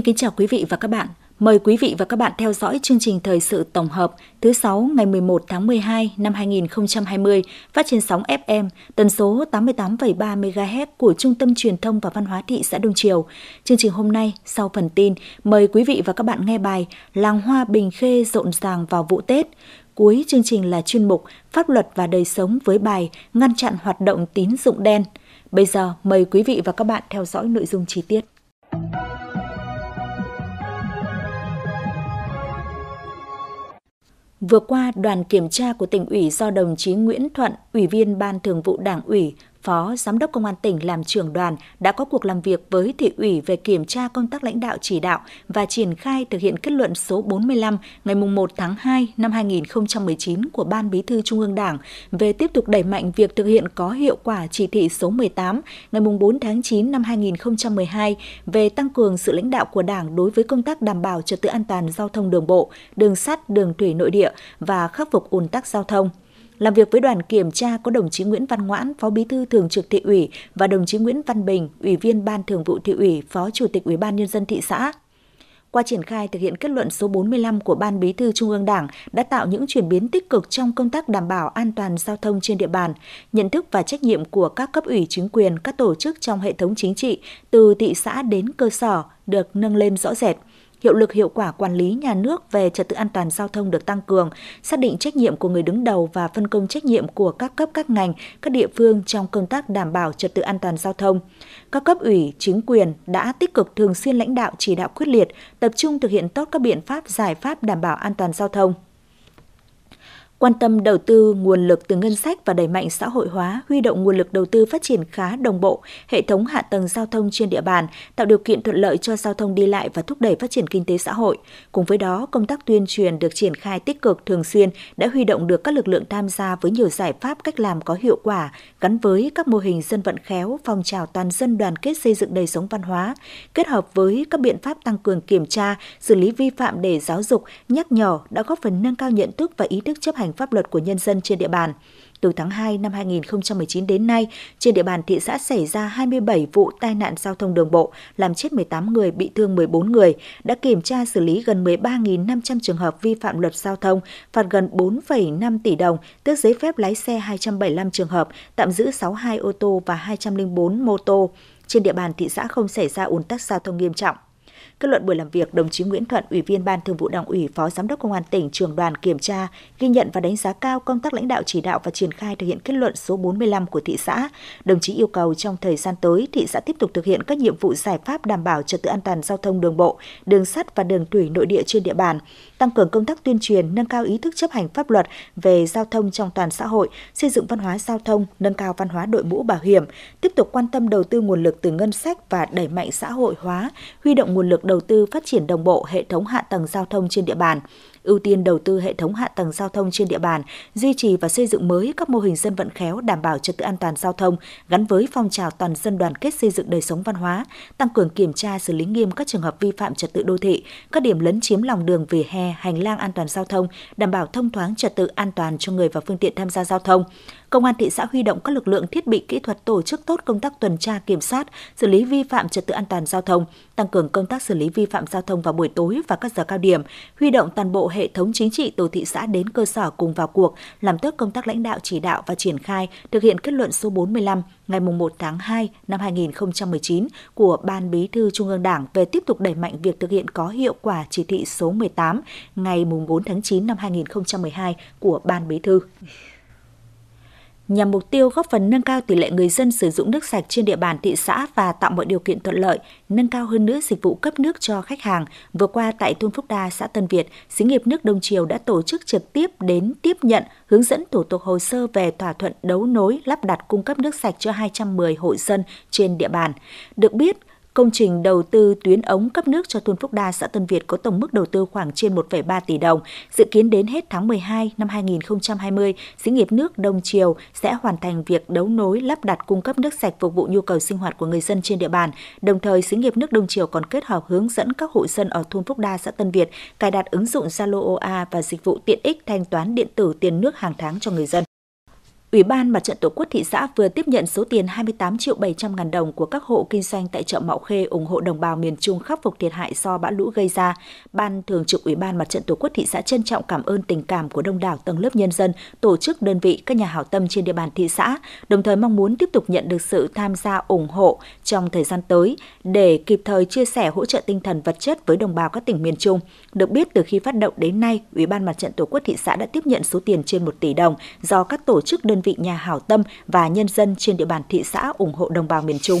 Xin kính chào quý vị và các bạn. Mời quý vị và các bạn theo dõi chương trình thời sự tổng hợp thứ 6 ngày 11 tháng 12 năm 2020 phát trên sóng FM tần số 88,3 MHz của Trung tâm Truyền thông và Văn hóa thị xã Đông Triều. Chương trình hôm nay sau phần tin mời quý vị và các bạn nghe bài Làng hoa Bình Khê rộn ràng vào vụ Tết. Cuối chương trình là chuyên mục Pháp luật và đời sống với bài Ngăn chặn hoạt động tín dụng đen. Bây giờ mời quý vị và các bạn theo dõi nội dung chi tiết. Vừa qua, đoàn kiểm tra của tỉnh ủy do đồng chí Nguyễn Thuận, Ủy viên Ban Thường vụ Đảng ủy, Phó Giám đốc Công an tỉnh làm trưởng đoàn đã có cuộc làm việc với thị ủy về kiểm tra công tác lãnh đạo chỉ đạo và triển khai thực hiện kết luận số 45 ngày 1 tháng 2 năm 2019 của Ban Bí thư Trung ương Đảng về tiếp tục đẩy mạnh việc thực hiện có hiệu quả chỉ thị số 18 ngày 4 tháng 9 năm 2012 về tăng cường sự lãnh đạo của Đảng đối với công tác đảm bảo trật tự an toàn giao thông đường bộ, đường sắt, đường thủy nội địa và khắc phục ùn tắc giao thông. Làm việc với đoàn kiểm tra có đồng chí Nguyễn Văn Ngoãn, Phó Bí thư Thường trực Thị ủy và đồng chí Nguyễn Văn Bình, Ủy viên Ban Thường vụ Thị ủy, Phó Chủ tịch Ủy ban nhân dân thị xã. Qua triển khai thực hiện kết luận số 45 của Ban Bí thư Trung ương Đảng đã tạo những chuyển biến tích cực trong công tác đảm bảo an toàn giao thông trên địa bàn, nhận thức và trách nhiệm của các cấp ủy chính quyền, các tổ chức trong hệ thống chính trị từ thị xã đến cơ sở được nâng lên rõ rệt – hiệu lực hiệu quả quản lý nhà nước về trật tự an toàn giao thông được tăng cường, xác định trách nhiệm của người đứng đầu và phân công trách nhiệm của các cấp các ngành, các địa phương trong công tác đảm bảo trật tự an toàn giao thông. Các cấp ủy, chính quyền đã tích cực thường xuyên lãnh đạo chỉ đạo quyết liệt, tập trung thực hiện tốt các biện pháp giải pháp đảm bảo an toàn giao thông quan tâm đầu tư nguồn lực từ ngân sách và đẩy mạnh xã hội hóa, huy động nguồn lực đầu tư phát triển khá đồng bộ hệ thống hạ tầng giao thông trên địa bàn, tạo điều kiện thuận lợi cho giao thông đi lại và thúc đẩy phát triển kinh tế xã hội. Cùng với đó, công tác tuyên truyền được triển khai tích cực thường xuyên đã huy động được các lực lượng tham gia với nhiều giải pháp cách làm có hiệu quả gắn với các mô hình dân vận khéo, phong trào toàn dân đoàn kết xây dựng đời sống văn hóa, kết hợp với các biện pháp tăng cường kiểm tra, xử lý vi phạm để giáo dục, nhắc nhở đã góp phần nâng cao nhận thức và ý thức chấp hành hành pháp luật của nhân dân trên địa bàn. Từ tháng 2 năm 2019 đến nay, trên địa bàn thị xã xảy ra 27 vụ tai nạn giao thông đường bộ, làm chết 18 người, bị thương 14 người, đã kiểm tra xử lý gần 13.500 trường hợp vi phạm luật giao thông, phạt gần 4,5 tỷ đồng, tước giấy phép lái xe 275 trường hợp, tạm giữ 62 ô tô và 204 mô tô. Trên địa bàn thị xã không xảy ra ủn tắc giao thông nghiêm trọng. Kết luận buổi làm việc, đồng chí Nguyễn Thuận, Ủy viên Ban Thường vụ Đảng ủy, Phó Giám đốc Công an tỉnh, trường đoàn kiểm tra, ghi nhận và đánh giá cao công tác lãnh đạo chỉ đạo và triển khai thực hiện kết luận số 45 của thị xã. Đồng chí yêu cầu trong thời gian tới, thị xã tiếp tục thực hiện các nhiệm vụ giải pháp đảm bảo trật tự an toàn giao thông đường bộ, đường sắt và đường thủy nội địa trên địa bàn, tăng cường công tác tuyên truyền, nâng cao ý thức chấp hành pháp luật về giao thông trong toàn xã hội, xây dựng văn hóa giao thông, nâng cao văn hóa đội mũ bảo hiểm, tiếp tục quan tâm đầu tư nguồn lực từ ngân sách và đẩy mạnh xã hội hóa, huy động nguồn lực đầu tư phát triển đồng bộ hệ thống hạ tầng giao thông trên địa bàn, ưu tiên đầu tư hệ thống hạ tầng giao thông trên địa bàn, duy trì và xây dựng mới các mô hình dân vận khéo đảm bảo trật tự an toàn giao thông gắn với phong trào toàn dân đoàn kết xây dựng đời sống văn hóa, tăng cường kiểm tra xử lý nghiêm các trường hợp vi phạm trật tự đô thị, các điểm lấn chiếm lòng đường vỉa hè, hành lang an toàn giao thông, đảm bảo thông thoáng trật tự an toàn cho người và phương tiện tham gia giao thông Công an thị xã huy động các lực lượng thiết bị kỹ thuật tổ chức tốt công tác tuần tra kiểm soát, xử lý vi phạm trật tự an toàn giao thông, tăng cường công tác xử lý vi phạm giao thông vào buổi tối và các giờ cao điểm, huy động toàn bộ hệ thống chính trị tổ thị xã đến cơ sở cùng vào cuộc, làm tốt công tác lãnh đạo chỉ đạo và triển khai thực hiện kết luận số 45 ngày 1 tháng 2 năm 2019 của Ban Bí thư Trung ương Đảng về tiếp tục đẩy mạnh việc thực hiện có hiệu quả chỉ thị số 18 ngày 4 tháng 9 năm 2012 của Ban Bí thư nhằm mục tiêu góp phần nâng cao tỷ lệ người dân sử dụng nước sạch trên địa bàn thị xã và tạo mọi điều kiện thuận lợi, nâng cao hơn nữa dịch vụ cấp nước cho khách hàng. Vừa qua tại thôn Phúc Đa, xã Tân Việt, xí nghiệp nước Đông Triều đã tổ chức trực tiếp đến tiếp nhận, hướng dẫn thủ tục hồ sơ về thỏa thuận đấu nối lắp đặt cung cấp nước sạch cho 210 hộ dân trên địa bàn. Được biết, Công trình đầu tư tuyến ống cấp nước cho thôn Phúc Đa, xã Tân Việt có tổng mức đầu tư khoảng trên 1,3 tỷ đồng. Dự kiến đến hết tháng 12 năm 2020, xí nghiệp nước Đông Triều sẽ hoàn thành việc đấu nối lắp đặt cung cấp nước sạch phục vụ nhu cầu sinh hoạt của người dân trên địa bàn. Đồng thời, xí nghiệp nước Đông Triều còn kết hợp hướng dẫn các hộ dân ở thôn Phúc Đa, xã Tân Việt cài đặt ứng dụng Zalo OA và dịch vụ tiện ích thanh toán điện tử tiền nước hàng tháng cho người dân. Ủy ban Mặt trận Tổ quốc thị xã vừa tiếp nhận số tiền 28 triệu 700 ngàn đồng của các hộ kinh doanh tại chợ Mạo Khê ủng hộ đồng bào miền Trung khắc phục thiệt hại do bão lũ gây ra. Ban Thường trực Ủy ban Mặt trận Tổ quốc thị xã trân trọng cảm ơn tình cảm của đông đảo tầng lớp nhân dân, tổ chức đơn vị, các nhà hảo tâm trên địa bàn thị xã, đồng thời mong muốn tiếp tục nhận được sự tham gia ủng hộ trong thời gian tới để kịp thời chia sẻ hỗ trợ tinh thần vật chất với đồng bào các tỉnh miền Trung. Được biết từ khi phát động đến nay, Ủy ban Mặt trận Tổ quốc thị xã đã tiếp nhận số tiền trên 1 tỷ đồng do các tổ chức đơn đơn vị nhà hảo tâm và nhân dân trên địa bàn thị xã ủng hộ đồng bào miền Trung.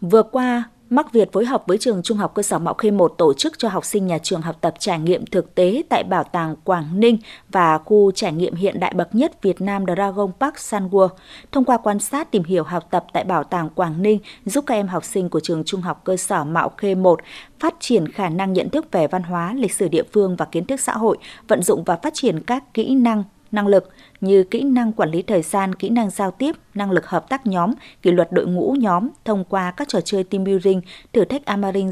Vừa qua, Mắc Việt phối hợp với trường Trung học cơ sở Mạo Khê 1 tổ chức cho học sinh nhà trường học tập trải nghiệm thực tế tại Bảo tàng Quảng Ninh và khu trải nghiệm hiện đại bậc nhất Việt Nam Dragon Park Sanwo. Thông qua quan sát tìm hiểu học tập tại Bảo tàng Quảng Ninh giúp các em học sinh của trường Trung học cơ sở Mạo Khê 1 phát triển khả năng nhận thức về văn hóa, lịch sử địa phương và kiến thức xã hội, vận dụng và phát triển các kỹ năng năng lực như kỹ năng quản lý thời gian, kỹ năng giao tiếp, năng lực hợp tác nhóm, kỷ luật đội ngũ nhóm thông qua các trò chơi team building, thử thách Amarin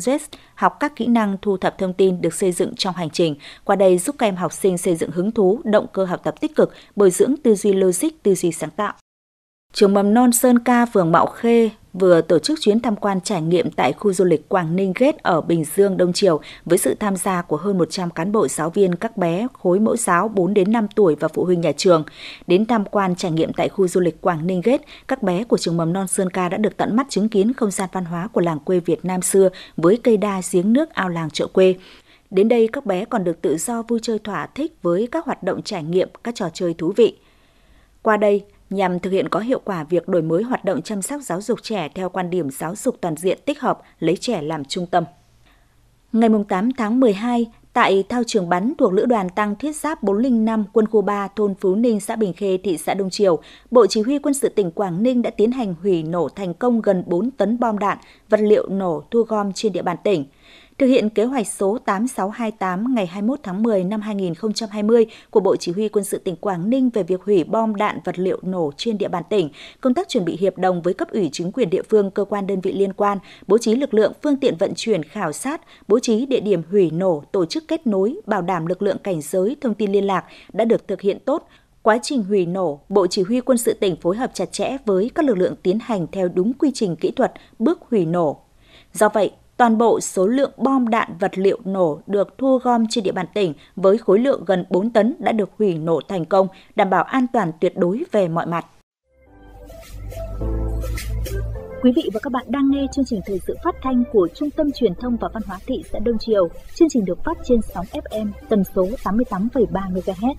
học các kỹ năng thu thập thông tin được xây dựng trong hành trình. Qua đây giúp các em học sinh xây dựng hứng thú, động cơ học tập tích cực, bồi dưỡng tư duy logic, tư duy sáng tạo. Trường mầm non Sơn Ca, phường Mạo Khê, vừa tổ chức chuyến tham quan trải nghiệm tại khu du lịch Quảng Ninh Gate ở Bình Dương Đông Triều với sự tham gia của hơn 100 cán bộ giáo viên các bé khối mẫu giáo 4 đến 5 tuổi và phụ huynh nhà trường. Đến tham quan trải nghiệm tại khu du lịch Quảng Ninh Gate, các bé của trường mầm non Sơn Ca đã được tận mắt chứng kiến không gian văn hóa của làng quê Việt Nam xưa với cây đa giếng nước ao làng chợ quê. Đến đây các bé còn được tự do vui chơi thỏa thích với các hoạt động trải nghiệm, các trò chơi thú vị. Qua đây, nhằm thực hiện có hiệu quả việc đổi mới hoạt động chăm sóc giáo dục trẻ theo quan điểm giáo dục toàn diện tích hợp, lấy trẻ làm trung tâm. Ngày 8 tháng 12, tại thao trường bắn thuộc Lữ đoàn Tăng Thiết Giáp 405 Quân khu 3 thôn Phú Ninh, xã Bình Khê, thị xã Đông Triều, Bộ Chỉ huy quân sự tỉnh Quảng Ninh đã tiến hành hủy nổ thành công gần 4 tấn bom đạn, vật liệu nổ thu gom trên địa bàn tỉnh – thực hiện kế hoạch số 8628 ngày 21 tháng 10 năm 2020 của Bộ Chỉ huy Quân sự tỉnh Quảng Ninh về việc hủy bom đạn vật liệu nổ trên địa bàn tỉnh, công tác chuẩn bị hiệp đồng với cấp ủy chính quyền địa phương, cơ quan đơn vị liên quan, bố trí lực lượng, phương tiện vận chuyển, khảo sát, bố trí địa điểm hủy nổ, tổ chức kết nối, bảo đảm lực lượng cảnh giới, thông tin liên lạc đã được thực hiện tốt, Quá trình hủy nổ, Bộ Chỉ huy Quân sự tỉnh phối hợp chặt chẽ với các lực lượng tiến hành theo đúng quy trình kỹ thuật bước hủy nổ. Do vậy, Toàn bộ số lượng bom đạn vật liệu nổ được thu gom trên địa bàn tỉnh với khối lượng gần 4 tấn đã được hủy nổ thành công, đảm bảo an toàn tuyệt đối về mọi mặt. Quý vị và các bạn đang nghe chương trình thời sự phát thanh của Trung tâm Truyền thông và Văn hóa thị xã Đông Triều. Chương trình được phát trên sóng FM tần số 88,3 MHz.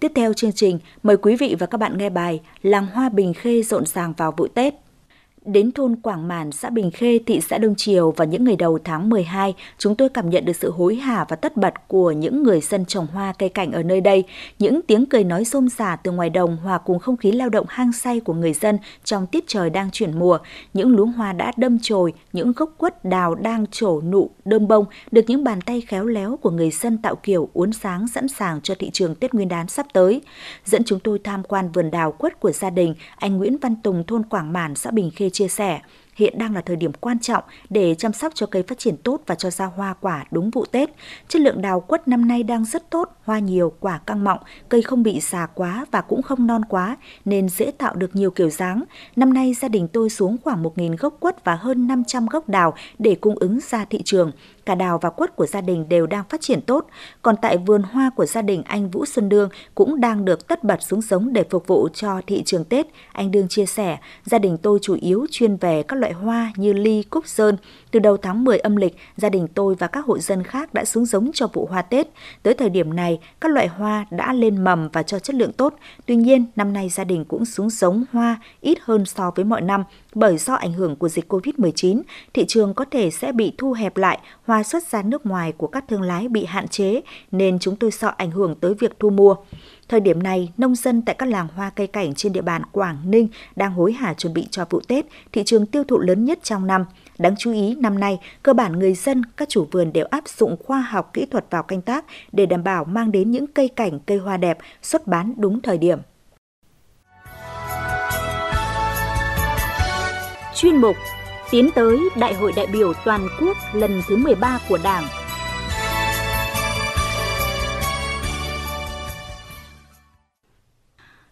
Tiếp theo chương trình, mời quý vị và các bạn nghe bài Làng Hoa Bình Khê rộn ràng vào vụ Tết Đến thôn Quảng Màn, xã Bình Khê, thị xã Đông Triều và những ngày đầu tháng 12, chúng tôi cảm nhận được sự hối hả và tất bật của những người dân trồng hoa cây cảnh ở nơi đây. Những tiếng cười nói xôm xả từ ngoài đồng hòa cùng không khí lao động hang say của người dân trong tiết trời đang chuyển mùa. Những luống hoa đã đâm chồi, những gốc quất đào đang trổ nụ đơm bông được những bàn tay khéo léo của người dân tạo kiểu uốn sáng sẵn sàng cho thị trường Tết Nguyên đán sắp tới. Dẫn chúng tôi tham quan vườn đào quất của gia đình anh Nguyễn Văn Tùng thôn Quảng Màn, xã Bình Khê chia sẻ, hiện đang là thời điểm quan trọng để chăm sóc cho cây phát triển tốt và cho ra hoa quả đúng vụ Tết. Chất lượng đào quất năm nay đang rất tốt, hoa nhiều, quả căng mọng, cây không bị già quá và cũng không non quá nên dễ tạo được nhiều kiểu dáng. Năm nay gia đình tôi xuống khoảng 1.000 gốc quất và hơn 500 gốc đào để cung ứng ra thị trường cả đào và quất của gia đình đều đang phát triển tốt, còn tại vườn hoa của gia đình anh Vũ Xuân Đương cũng đang được tất bật xuống giống để phục vụ cho thị trường Tết. Anh Đương chia sẻ, gia đình tôi chủ yếu chuyên về các loại hoa như ly, cúc sơn. Từ đầu tháng 10 âm lịch, gia đình tôi và các hộ dân khác đã xuống giống cho vụ hoa Tết. Tới thời điểm này, các loại hoa đã lên mầm và cho chất lượng tốt. Tuy nhiên, năm nay gia đình cũng xuống giống hoa ít hơn so với mọi năm bởi do ảnh hưởng của dịch COVID-19, thị trường có thể sẽ bị thu hẹp lại, hoa xuất ra nước ngoài của các thương lái bị hạn chế nên chúng tôi sợ ảnh hưởng tới việc thu mua. Thời điểm này, nông dân tại các làng hoa cây cảnh trên địa bàn Quảng Ninh đang hối hả chuẩn bị cho vụ Tết, thị trường tiêu thụ lớn nhất trong năm. Đáng chú ý, năm nay, cơ bản người dân, các chủ vườn đều áp dụng khoa học kỹ thuật vào canh tác để đảm bảo mang đến những cây cảnh, cây hoa đẹp xuất bán đúng thời điểm. chuyên mục tiến tới Đại hội đại biểu toàn quốc lần thứ 13 của Đảng.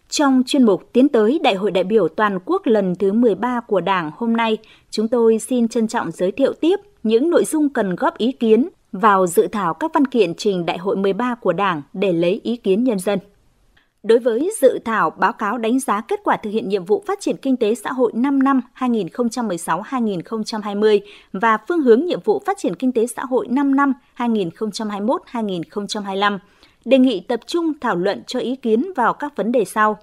Trong chuyên mục tiến tới Đại hội đại biểu toàn quốc lần thứ 13 của Đảng hôm nay, chúng tôi xin trân trọng giới thiệu tiếp những nội dung cần góp ý kiến vào dự thảo các văn kiện trình Đại hội 13 của Đảng để lấy ý kiến nhân dân đối với dự thảo báo cáo đánh giá kết quả thực hiện nhiệm vụ phát triển kinh tế xã hội 5 năm 2016-2020 và phương hướng nhiệm vụ phát triển kinh tế xã hội 5 năm 2021-2025, đề nghị tập trung thảo luận cho ý kiến vào các vấn đề sau.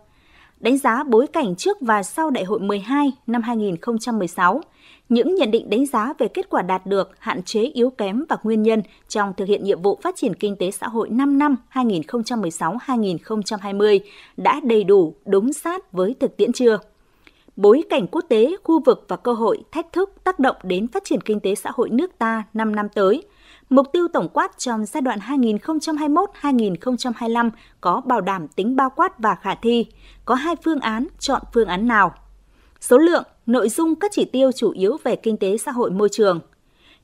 Đánh giá bối cảnh trước và sau Đại hội 12 năm 2016, những nhận định đánh giá về kết quả đạt được, hạn chế yếu kém và nguyên nhân trong thực hiện nhiệm vụ phát triển kinh tế xã hội 5 năm 2016-2020 đã đầy đủ, đúng sát với thực tiễn chưa? Bối cảnh quốc tế, khu vực và cơ hội thách thức tác động đến phát triển kinh tế xã hội nước ta 5 năm tới. Mục tiêu tổng quát trong giai đoạn 2021-2025 có bảo đảm tính bao quát và khả thi. Có hai phương án, chọn phương án nào? số lượng, nội dung các chỉ tiêu chủ yếu về kinh tế xã hội môi trường.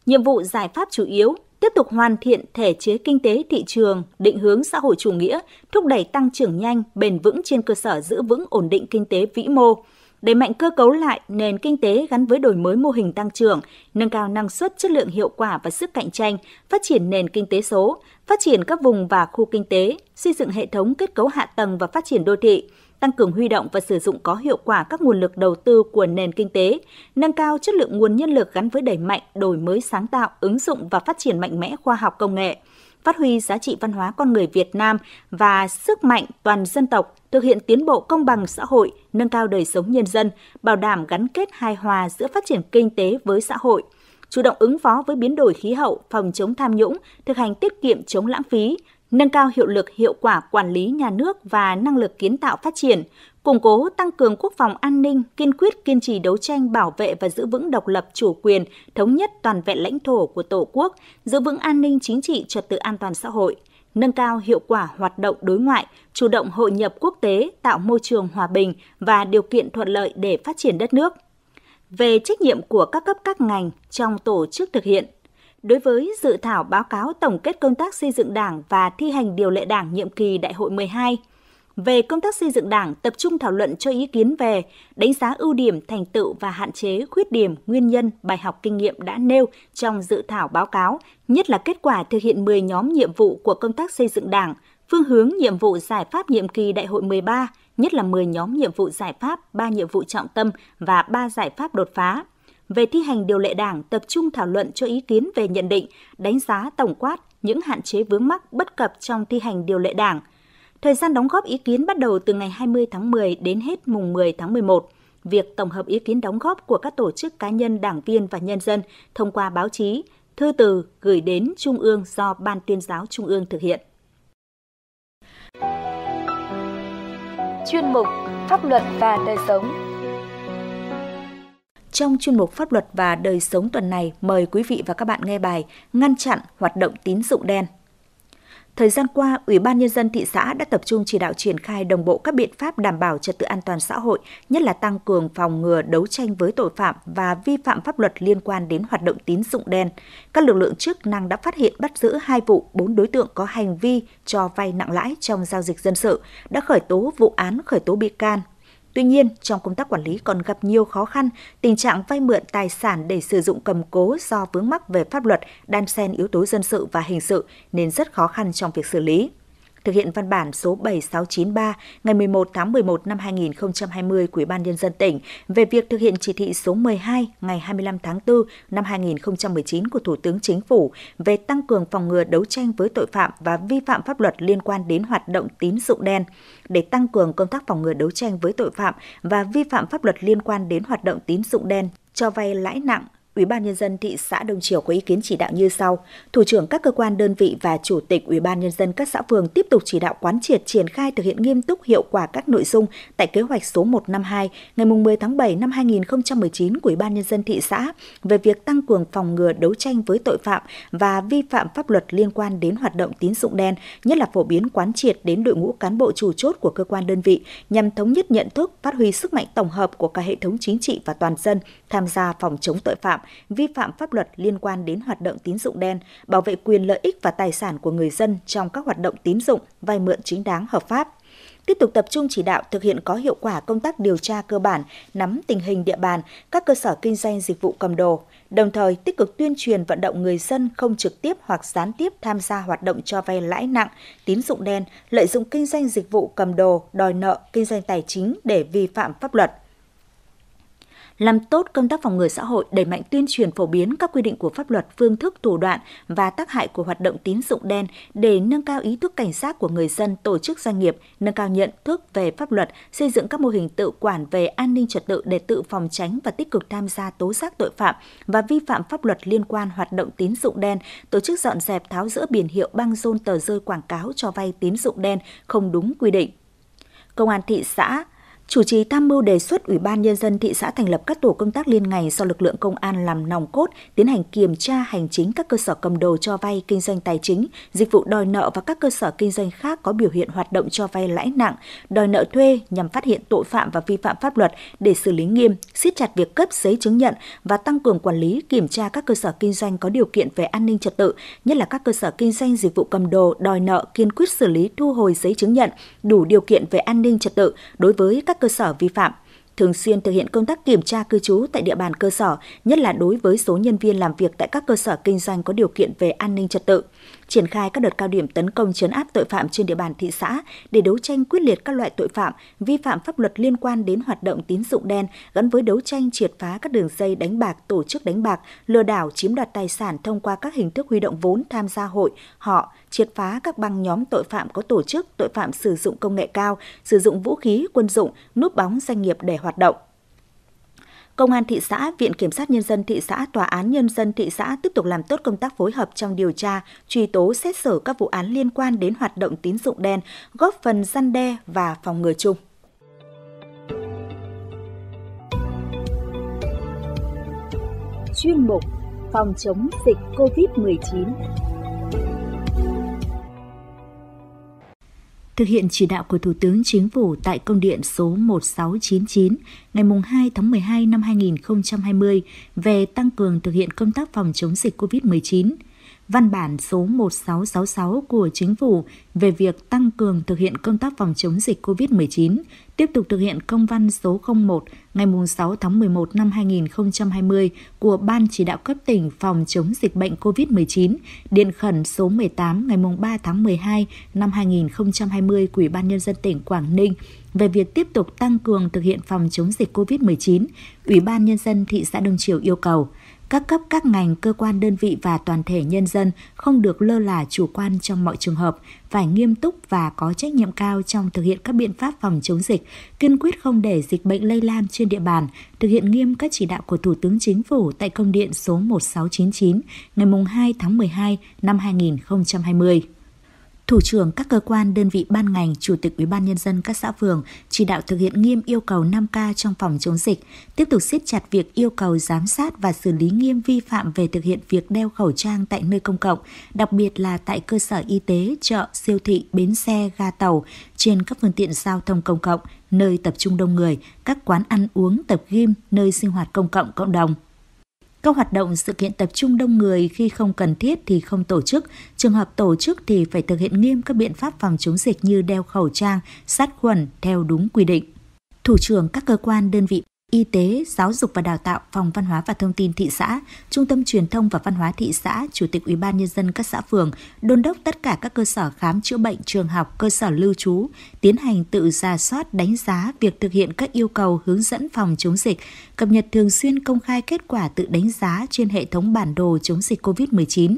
Nhiệm vụ giải pháp chủ yếu tiếp tục hoàn thiện thể chế kinh tế thị trường, định hướng xã hội chủ nghĩa, thúc đẩy tăng trưởng nhanh, bền vững trên cơ sở giữ vững ổn định kinh tế vĩ mô, đẩy mạnh cơ cấu lại nền kinh tế gắn với đổi mới mô hình tăng trưởng, nâng cao năng suất, chất lượng hiệu quả và sức cạnh tranh, phát triển nền kinh tế số, phát triển các vùng và khu kinh tế, xây dựng hệ thống kết cấu hạ tầng và phát triển đô thị, tăng cường huy động và sử dụng có hiệu quả các nguồn lực đầu tư của nền kinh tế, nâng cao chất lượng nguồn nhân lực gắn với đẩy mạnh đổi mới sáng tạo, ứng dụng và phát triển mạnh mẽ khoa học công nghệ, phát huy giá trị văn hóa con người Việt Nam và sức mạnh toàn dân tộc, thực hiện tiến bộ công bằng xã hội, nâng cao đời sống nhân dân, bảo đảm gắn kết hài hòa giữa phát triển kinh tế với xã hội – chủ động ứng phó với biến đổi khí hậu, phòng chống tham nhũng, thực hành tiết kiệm chống lãng phí, nâng cao hiệu lực hiệu quả quản lý nhà nước và năng lực kiến tạo phát triển, củng cố tăng cường quốc phòng an ninh, kiên quyết kiên trì đấu tranh bảo vệ và giữ vững độc lập chủ quyền, thống nhất toàn vẹn lãnh thổ của Tổ quốc, giữ vững an ninh chính trị trật tự an toàn xã hội, nâng cao hiệu quả hoạt động đối ngoại, chủ động hội nhập quốc tế, tạo môi trường hòa bình và điều kiện thuận lợi để phát triển đất nước. Về trách nhiệm của các cấp các ngành trong tổ chức thực hiện đối với dự thảo báo cáo tổng kết công tác xây dựng Đảng và thi hành điều lệ Đảng nhiệm kỳ Đại hội 12. Về công tác xây dựng Đảng, tập trung thảo luận cho ý kiến về đánh giá ưu điểm, thành tựu và hạn chế, khuyết điểm, nguyên nhân, bài học kinh nghiệm đã nêu trong dự thảo báo cáo, nhất là kết quả thực hiện 10 nhóm nhiệm vụ của công tác xây dựng Đảng, phương hướng nhiệm vụ giải pháp nhiệm kỳ Đại hội 13, nhất là 10 nhóm nhiệm vụ giải pháp, 3 nhiệm vụ trọng tâm và 3 giải pháp đột phá – về thi hành điều lệ Đảng tập trung thảo luận cho ý kiến về nhận định, đánh giá tổng quát những hạn chế vướng mắc bất cập trong thi hành điều lệ Đảng. Thời gian đóng góp ý kiến bắt đầu từ ngày 20 tháng 10 đến hết mùng 10 tháng 11 việc tổng hợp ý kiến đóng góp của các tổ chức cá nhân đảng viên và nhân dân thông qua báo chí, thư từ gửi đến Trung ương do Ban tuyên giáo Trung ương thực hiện. Chuyên mục Pháp luật và đời sống trong chuyên mục pháp luật và đời sống tuần này, mời quý vị và các bạn nghe bài Ngăn chặn hoạt động tín dụng đen. Thời gian qua, Ủy ban Nhân dân thị xã đã tập trung chỉ đạo triển khai đồng bộ các biện pháp đảm bảo trật tự an toàn xã hội, nhất là tăng cường phòng ngừa đấu tranh với tội phạm và vi phạm pháp luật liên quan đến hoạt động tín dụng đen. Các lực lượng chức năng đã phát hiện bắt giữ hai vụ bốn đối tượng có hành vi cho vay nặng lãi trong giao dịch dân sự, đã khởi tố vụ án khởi tố bị can Tuy nhiên, trong công tác quản lý còn gặp nhiều khó khăn, tình trạng vay mượn tài sản để sử dụng cầm cố do vướng mắc về pháp luật, đan xen yếu tố dân sự và hình sự nên rất khó khăn trong việc xử lý thực hiện văn bản số 7693 ngày 11 tháng 11 năm 2020 của Ủy ban Nhân dân tỉnh về việc thực hiện chỉ thị số 12 ngày 25 tháng 4 năm 2019 của Thủ tướng Chính phủ về tăng cường phòng ngừa đấu tranh với tội phạm và vi phạm pháp luật liên quan đến hoạt động tín dụng đen để tăng cường công tác phòng ngừa đấu tranh với tội phạm và vi phạm pháp luật liên quan đến hoạt động tín dụng đen cho vay lãi nặng Ủy ban nhân dân thị xã Đông Triều có ý kiến chỉ đạo như sau: Thủ trưởng các cơ quan đơn vị và chủ tịch Ủy ban nhân dân các xã phường tiếp tục chỉ đạo quán triệt triển khai thực hiện nghiêm túc hiệu quả các nội dung tại kế hoạch số 152 ngày 10 tháng 7 năm 2019 của Ủy ban nhân dân thị xã về việc tăng cường phòng ngừa đấu tranh với tội phạm và vi phạm pháp luật liên quan đến hoạt động tín dụng đen, nhất là phổ biến quán triệt đến đội ngũ cán bộ chủ chốt của cơ quan đơn vị nhằm thống nhất nhận thức, phát huy sức mạnh tổng hợp của cả hệ thống chính trị và toàn dân tham gia phòng chống tội phạm, vi phạm pháp luật liên quan đến hoạt động tín dụng đen, bảo vệ quyền lợi ích và tài sản của người dân trong các hoạt động tín dụng, vay mượn chính đáng hợp pháp tiếp tục tập trung chỉ đạo thực hiện có hiệu quả công tác điều tra cơ bản, nắm tình hình địa bàn, các cơ sở kinh doanh dịch vụ cầm đồ, đồng thời tích cực tuyên truyền vận động người dân không trực tiếp hoặc gián tiếp tham gia hoạt động cho vay lãi nặng, tín dụng đen, lợi dụng kinh doanh dịch vụ cầm đồ, đòi nợ, kinh doanh tài chính để vi phạm pháp luật làm tốt công tác phòng ngừa xã hội, đẩy mạnh tuyên truyền phổ biến các quy định của pháp luật, phương thức, thủ đoạn và tác hại của hoạt động tín dụng đen để nâng cao ý thức cảnh giác của người dân, tổ chức doanh nghiệp, nâng cao nhận thức về pháp luật, xây dựng các mô hình tự quản về an ninh trật tự để tự phòng tránh và tích cực tham gia tố giác tội phạm và vi phạm pháp luật liên quan hoạt động tín dụng đen, tổ chức dọn dẹp tháo rỡ biển hiệu băng rôn tờ rơi quảng cáo cho vay tín dụng đen không đúng quy định. Công an thị xã chủ trì tham mưu đề xuất Ủy ban Nhân dân thị xã thành lập các tổ công tác liên ngành do lực lượng công an làm nòng cốt, tiến hành kiểm tra hành chính các cơ sở cầm đồ cho vay kinh doanh tài chính, dịch vụ đòi nợ và các cơ sở kinh doanh khác có biểu hiện hoạt động cho vay lãi nặng, đòi nợ thuê nhằm phát hiện tội phạm và vi phạm pháp luật để xử lý nghiêm, siết chặt việc cấp giấy chứng nhận và tăng cường quản lý kiểm tra các cơ sở kinh doanh có điều kiện về an ninh trật tự, nhất là các cơ sở kinh doanh dịch vụ cầm đồ đòi nợ kiên quyết xử lý thu hồi giấy chứng nhận đủ điều kiện về an ninh trật tự đối với các cơ sở vi phạm, thường xuyên thực hiện công tác kiểm tra cư trú tại địa bàn cơ sở, nhất là đối với số nhân viên làm việc tại các cơ sở kinh doanh có điều kiện về an ninh trật tự, triển khai các đợt cao điểm tấn công chấn áp tội phạm trên địa bàn thị xã để đấu tranh quyết liệt các loại tội phạm, vi phạm pháp luật liên quan đến hoạt động tín dụng đen gắn với đấu tranh triệt phá các đường dây đánh bạc, tổ chức đánh bạc, lừa đảo chiếm đoạt tài sản thông qua các hình thức huy động vốn tham gia hội, họ, triệt phá các băng nhóm tội phạm có tổ chức, tội phạm sử dụng công nghệ cao, sử dụng vũ khí, quân dụng, núp bóng doanh nghiệp để hoạt động. Công an thị xã, Viện Kiểm sát Nhân dân thị xã, Tòa án Nhân dân thị xã tiếp tục làm tốt công tác phối hợp trong điều tra, truy tố xét xử các vụ án liên quan đến hoạt động tín dụng đen, góp phần gian đe và phòng ngừa chung. Chuyên mục Phòng chống dịch COVID-19 thực hiện chỉ đạo của Thủ tướng Chính phủ tại công điện số 1699 ngày 2 tháng 12 năm 2020 về tăng cường thực hiện công tác phòng chống dịch COVID-19 văn bản số 1666 của Chính phủ về việc tăng cường thực hiện công tác phòng chống dịch COVID-19, tiếp tục thực hiện công văn số 01 ngày 6 tháng 11 năm 2020 của Ban Chỉ đạo cấp tỉnh phòng chống dịch bệnh COVID-19, điện khẩn số 18 ngày 3 tháng 12 năm 2020 của Ủy ban Nhân dân tỉnh Quảng Ninh về việc tiếp tục tăng cường thực hiện phòng chống dịch COVID-19, Ủy ban Nhân dân thị xã Đông Triều yêu cầu – các cấp các ngành, cơ quan đơn vị và toàn thể nhân dân không được lơ là chủ quan trong mọi trường hợp, phải nghiêm túc và có trách nhiệm cao trong thực hiện các biện pháp phòng chống dịch, kiên quyết không để dịch bệnh lây lan trên địa bàn, thực hiện nghiêm các chỉ đạo của Thủ tướng Chính phủ tại công điện số 1699 ngày 2 tháng 12 năm 2020 thủ trưởng các cơ quan đơn vị ban ngành, chủ tịch Ủy ban nhân dân các xã phường chỉ đạo thực hiện nghiêm yêu cầu 5K trong phòng chống dịch, tiếp tục siết chặt việc yêu cầu giám sát và xử lý nghiêm vi phạm về thực hiện việc đeo khẩu trang tại nơi công cộng, đặc biệt là tại cơ sở y tế, chợ, siêu thị, bến xe, ga tàu, trên các phương tiện giao thông công cộng, nơi tập trung đông người, các quán ăn uống, tập gym, nơi sinh hoạt công cộng cộng đồng. Các hoạt động sự kiện tập trung đông người khi không cần thiết thì không tổ chức, trường hợp tổ chức thì phải thực hiện nghiêm các biện pháp phòng chống dịch như đeo khẩu trang, sát khuẩn theo đúng quy định. Thủ trưởng các cơ quan đơn vị Y tế, Giáo dục và Đào tạo, Phòng Văn hóa và Thông tin thị xã, Trung tâm Truyền thông và Văn hóa thị xã, Chủ tịch Ủy ban nhân dân các xã phường đôn đốc tất cả các cơ sở khám chữa bệnh, trường học, cơ sở lưu trú tiến hành tự ra soát, đánh giá việc thực hiện các yêu cầu hướng dẫn phòng chống dịch, cập nhật thường xuyên công khai kết quả tự đánh giá trên hệ thống bản đồ chống dịch COVID-19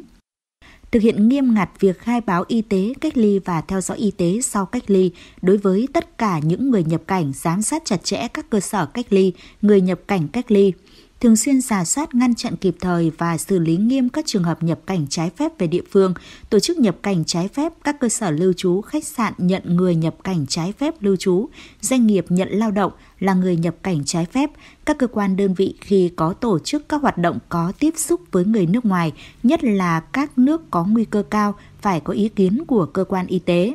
thực hiện nghiêm ngặt việc khai báo y tế, cách ly và theo dõi y tế sau cách ly đối với tất cả những người nhập cảnh, giám sát chặt chẽ các cơ sở cách ly, người nhập cảnh cách ly – thường xuyên giả soát ngăn chặn kịp thời và xử lý nghiêm các trường hợp nhập cảnh trái phép về địa phương, tổ chức nhập cảnh trái phép các cơ sở lưu trú, khách sạn nhận người nhập cảnh trái phép lưu trú, doanh nghiệp nhận lao động là người nhập cảnh trái phép, các cơ quan đơn vị khi có tổ chức các hoạt động có tiếp xúc với người nước ngoài, nhất là các nước có nguy cơ cao phải có ý kiến của cơ quan y tế.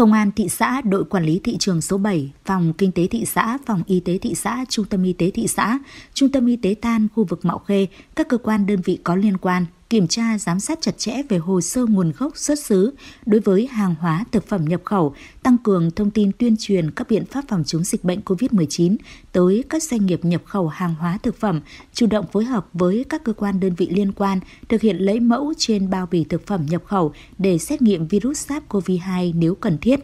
Công an thị xã, đội quản lý thị trường số 7, phòng kinh tế thị xã, phòng y tế thị xã, trung tâm y tế thị xã, trung tâm y tế Tan, khu vực Mạo Khê, các cơ quan đơn vị có liên quan kiểm tra giám sát chặt chẽ về hồ sơ nguồn gốc xuất xứ đối với hàng hóa thực phẩm nhập khẩu, tăng cường thông tin tuyên truyền các biện pháp phòng chống dịch bệnh COVID-19 tới các doanh nghiệp nhập khẩu hàng hóa thực phẩm, chủ động phối hợp với các cơ quan đơn vị liên quan thực hiện lấy mẫu trên bao bì thực phẩm nhập khẩu để xét nghiệm virus SARS-CoV-2 nếu cần thiết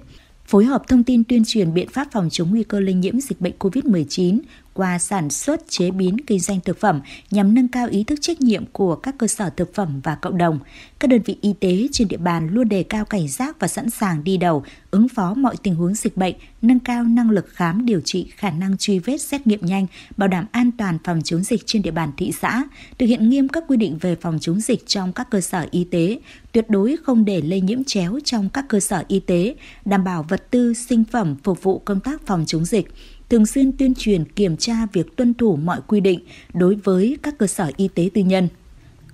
phối hợp thông tin tuyên truyền biện pháp phòng chống nguy cơ lây nhiễm dịch bệnh COVID-19 qua sản xuất chế biến kinh doanh thực phẩm nhằm nâng cao ý thức trách nhiệm của các cơ sở thực phẩm và cộng đồng. Các đơn vị y tế trên địa bàn luôn đề cao cảnh giác và sẵn sàng đi đầu, ứng phó mọi tình huống dịch bệnh, nâng cao năng lực khám điều trị, khả năng truy vết xét nghiệm nhanh, bảo đảm an toàn phòng chống dịch trên địa bàn thị xã, thực hiện nghiêm các quy định về phòng chống dịch trong các cơ sở y tế, tuyệt đối không để lây nhiễm chéo trong các cơ sở y tế, đảm bảo vật tư, sinh phẩm phục vụ công tác phòng chống dịch thường xuyên tuyên truyền kiểm tra việc tuân thủ mọi quy định đối với các cơ sở y tế tư nhân.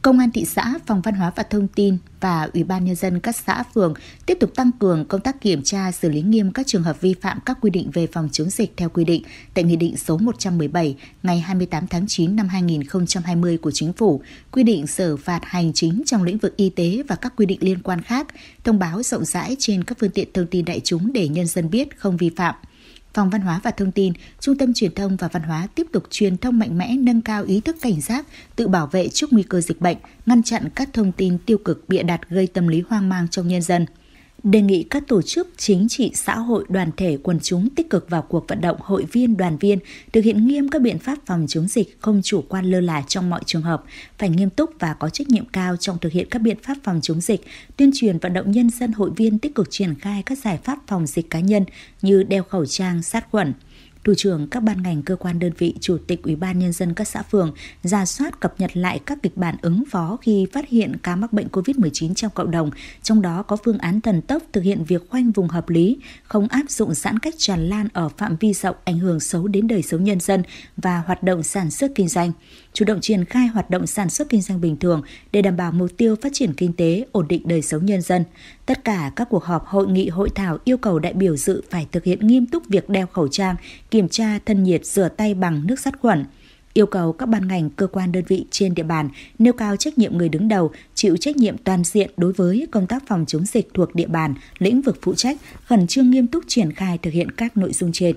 Công an thị xã, Phòng Văn hóa và Thông tin và Ủy ban nhân dân các xã phường tiếp tục tăng cường công tác kiểm tra, xử lý nghiêm các trường hợp vi phạm các quy định về phòng chống dịch theo quy định tại Nghị định số 117 ngày 28 tháng 9 năm 2020 của Chính phủ, quy định xử phạt hành chính trong lĩnh vực y tế và các quy định liên quan khác, thông báo rộng rãi trên các phương tiện thông tin đại chúng để nhân dân biết không vi phạm – Phòng Văn hóa và Thông tin, Trung tâm Truyền thông và Văn hóa tiếp tục truyền thông mạnh mẽ nâng cao ý thức cảnh giác, tự bảo vệ trước nguy cơ dịch bệnh, ngăn chặn các thông tin tiêu cực bịa đặt gây tâm lý hoang mang trong nhân dân – đề nghị các tổ chức chính trị xã hội đoàn thể quần chúng tích cực vào cuộc vận động hội viên đoàn viên thực hiện nghiêm các biện pháp phòng chống dịch không chủ quan lơ là trong mọi trường hợp phải nghiêm túc và có trách nhiệm cao trong thực hiện các biện pháp phòng chống dịch tuyên truyền vận động nhân dân hội viên tích cực triển khai các giải pháp phòng dịch cá nhân như đeo khẩu trang sát khuẩn thủ trưởng các ban ngành cơ quan đơn vị, chủ tịch Ủy ban nhân dân các xã phường ra soát cập nhật lại các kịch bản ứng phó khi phát hiện ca mắc bệnh COVID-19 trong cộng đồng, trong đó có phương án thần tốc thực hiện việc khoanh vùng hợp lý, không áp dụng giãn cách tràn lan ở phạm vi rộng ảnh hưởng xấu đến đời sống nhân dân và hoạt động sản xuất kinh doanh chủ động triển khai hoạt động sản xuất kinh doanh bình thường để đảm bảo mục tiêu phát triển kinh tế, ổn định đời sống nhân dân. Tất cả các cuộc họp, hội nghị, hội thảo yêu cầu đại biểu dự phải thực hiện nghiêm túc việc đeo khẩu trang, kiểm tra thân nhiệt, rửa tay bằng nước sát khuẩn yêu cầu các ban ngành, cơ quan đơn vị trên địa bàn nêu cao trách nhiệm người đứng đầu, chịu trách nhiệm toàn diện đối với công tác phòng chống dịch thuộc địa bàn, lĩnh vực phụ trách, khẩn trương nghiêm túc triển khai thực hiện các nội dung trên.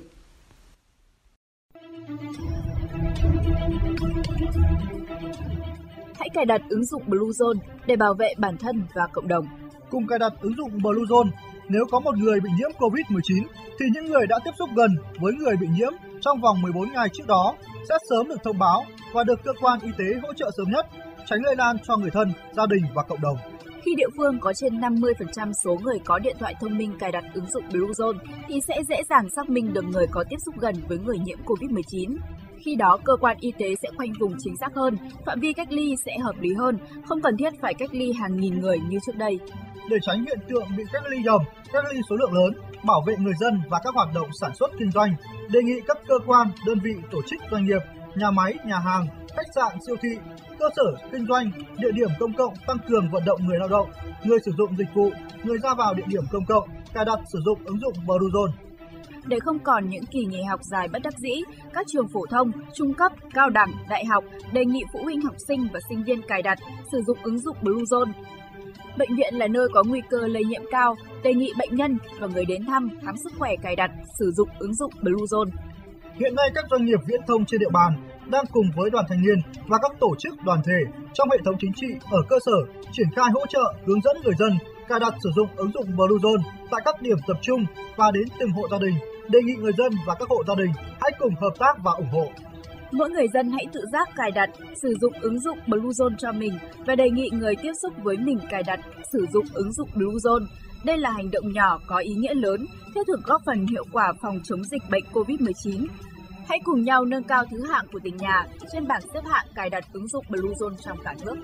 hãy cài đặt ứng dụng Bluezone để bảo vệ bản thân và cộng đồng. Cùng cài đặt ứng dụng Bluezone, nếu có một người bị nhiễm COVID-19 thì những người đã tiếp xúc gần với người bị nhiễm trong vòng 14 ngày trước đó sẽ sớm được thông báo và được cơ quan y tế hỗ trợ sớm nhất, tránh lây lan cho người thân, gia đình và cộng đồng. Khi địa phương có trên 50% số người có điện thoại thông minh cài đặt ứng dụng Bluezone thì sẽ dễ dàng xác minh được người có tiếp xúc gần với người nhiễm COVID-19. Khi đó, cơ quan y tế sẽ khoanh vùng chính xác hơn, phạm vi cách ly sẽ hợp lý hơn, không cần thiết phải cách ly hàng nghìn người như trước đây. Để tránh hiện tượng bị cách ly nhầm, cách ly số lượng lớn, bảo vệ người dân và các hoạt động sản xuất kinh doanh, đề nghị các cơ quan, đơn vị, tổ chức doanh nghiệp, nhà máy, nhà hàng, khách sạn, siêu thị, cơ sở kinh doanh, địa điểm công cộng tăng cường vận động người lao động, người sử dụng dịch vụ, người ra vào địa điểm công cộng cài đặt sử dụng ứng dụng Bluezone để không còn những kỳ nghỉ học dài bất đắc dĩ, các trường phổ thông, trung cấp, cao đẳng, đại học đề nghị phụ huynh học sinh và sinh viên cài đặt, sử dụng ứng dụng Bluezone. Bệnh viện là nơi có nguy cơ lây nhiễm cao, đề nghị bệnh nhân và người đến thăm khám sức khỏe cài đặt sử dụng ứng dụng Bluezone. Hiện nay các doanh nghiệp viễn thông trên địa bàn đang cùng với đoàn thanh niên và các tổ chức đoàn thể trong hệ thống chính trị ở cơ sở triển khai hỗ trợ hướng dẫn người dân cài đặt sử dụng ứng dụng Bluezone tại các điểm tập trung và đến từng hộ gia đình đề nghị người dân và các hộ gia đình hãy cùng hợp tác và ủng hộ. Mỗi người dân hãy tự giác cài đặt, sử dụng ứng dụng Bluezone cho mình và đề nghị người tiếp xúc với mình cài đặt, sử dụng ứng dụng Bluezone. Đây là hành động nhỏ có ý nghĩa lớn, thiết thực góp phần hiệu quả phòng chống dịch bệnh COVID-19. Hãy cùng nhau nâng cao thứ hạng của tỉnh nhà trên bảng xếp hạng cài đặt ứng dụng Bluezone trong cả nước.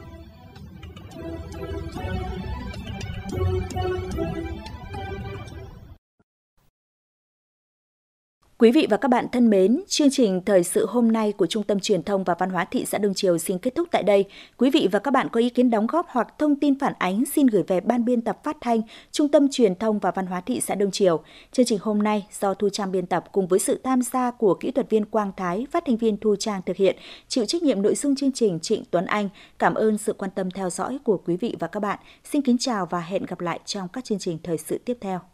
Quý vị và các bạn thân mến, chương trình thời sự hôm nay của Trung tâm Truyền thông và Văn hóa thị xã Đông Triều xin kết thúc tại đây. Quý vị và các bạn có ý kiến đóng góp hoặc thông tin phản ánh xin gửi về Ban biên tập phát thanh Trung tâm Truyền thông và Văn hóa thị xã Đông Triều. Chương trình hôm nay do Thu Trang biên tập cùng với sự tham gia của kỹ thuật viên Quang Thái, phát thanh viên Thu Trang thực hiện, chịu trách nhiệm nội dung chương trình Trịnh Tuấn Anh. Cảm ơn sự quan tâm theo dõi của quý vị và các bạn. Xin kính chào và hẹn gặp lại trong các chương trình thời sự tiếp theo.